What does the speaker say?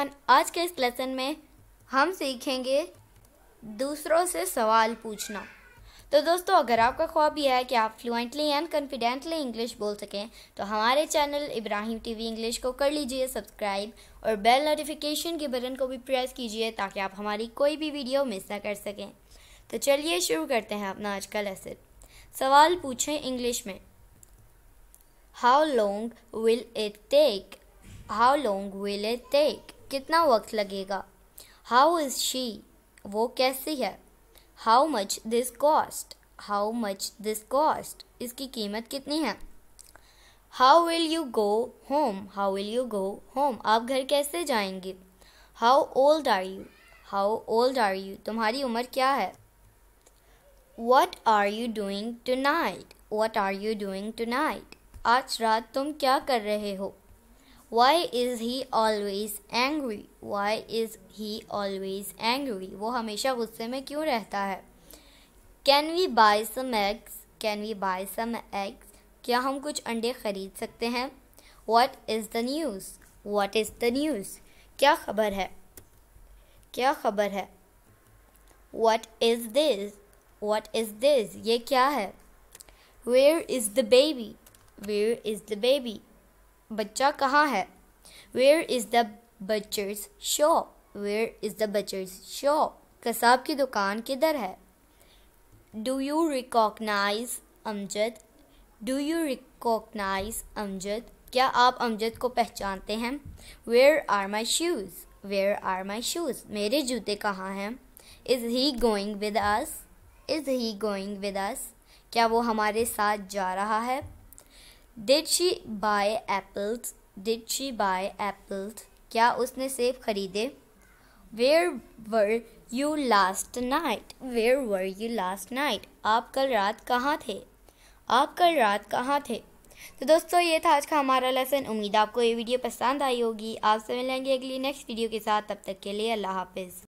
everyone आज के इस लेसन में हम सीखेंगे दूसरों से सवाल पूछना तो दोस्तों अगर आपका ख्वाब यह है कि आप फ्लुएंटली एंड कॉन्फिडेंटली इंग्लिश बोल सकें तो हमारे चैनल इब्राहिम टीवी इंग्लिश को कर लीजिए सब्सक्राइब और बेल नोटिफिकेशन के बटन को भी प्रेस कीजिए ताकि आप हमारी कोई भी वीडियो मिस ना कर सकें तो चलिए शुरू करते हैं अपना आज का लेसन सवाल पूछें इंग्लिश में how long will it take how long will it take कितना वक्त लगेगा हाउ इज शी वो कैसी है how much this cost how much this cost इसकी कीमत कितनी है how will you go home how will you go home आप घर कैसे जाएंगे how old are you how old are you तुम्हारी उम्र क्या है what are you doing tonight what are you doing tonight आज रात तुम क्या कर रहे हो why is he always angry why is he always angry वो हमेशा गुस्से में क्यों रहता है can we buy some eggs can we buy some eggs क्या हम कुछ अंडे खरीद सकते हैं what is the news what is the news क्या खबर है क्या खबर है what is this what is this ये क्या है where is the baby where is the baby बच्चा कहाँ है where is the butcher's shop where is the butcher's shop कसाब की दुकान किधर है do you recognise Amjad do you recognise Amjad क्या आप अमजद को पहचानते हैं where are my shoes where are my shoes मेरे जूते कहाँ हैं is he going with us is he going with us क्या वो हमारे साथ जा रहा है did she buy apples did she buy apples क्या उसने सेब खरीदे where were you last night where were you last night आप कल रात कहाँ थे आप कल रात कहाँ थे तो दोस्तों ये था आज का हमारा लेसन उम्मीद आपको ये वीडियो पसंद आई होगी आपसे मिलेंगे अगली नेक्स्ट वीडियो के साथ तब तक के लिए अल्लाह हाफिज़